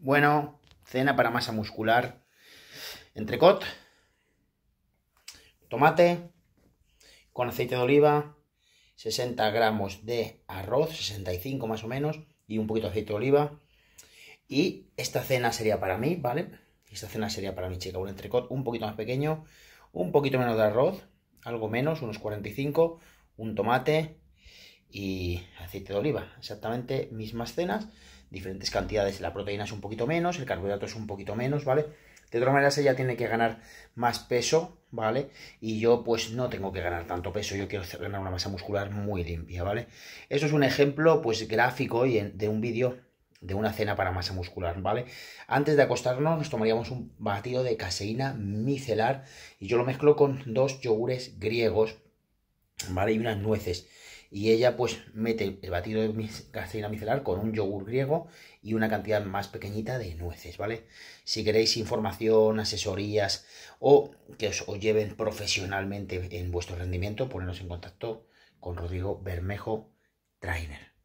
Bueno, cena para masa muscular. Entrecot, tomate, con aceite de oliva, 60 gramos de arroz, 65 más o menos, y un poquito de aceite de oliva. Y esta cena sería para mí, ¿vale? Esta cena sería para mi chica, un entrecot un poquito más pequeño, un poquito menos de arroz, algo menos, unos 45, un tomate, y aceite de oliva. Exactamente mismas cenas, diferentes cantidades. La proteína es un poquito menos, el carbohidrato es un poquito menos, ¿vale? De todas maneras, ella tiene que ganar más peso, ¿vale? Y yo, pues, no tengo que ganar tanto peso. Yo quiero ganar una masa muscular muy limpia, ¿vale? Eso es un ejemplo, pues, gráfico y de un vídeo de una cena para masa muscular, ¿vale? Antes de acostarnos nos tomaríamos un batido de caseína micelar y yo lo mezclo con dos yogures griegos ¿vale? Y unas nueces. Y ella pues mete el batido de castellana micelar con un yogur griego y una cantidad más pequeñita de nueces, ¿vale? Si queréis información, asesorías o que os, lleven profesionalmente en vuestro rendimiento, poneros en contacto con Rodrigo Bermejo Trainer.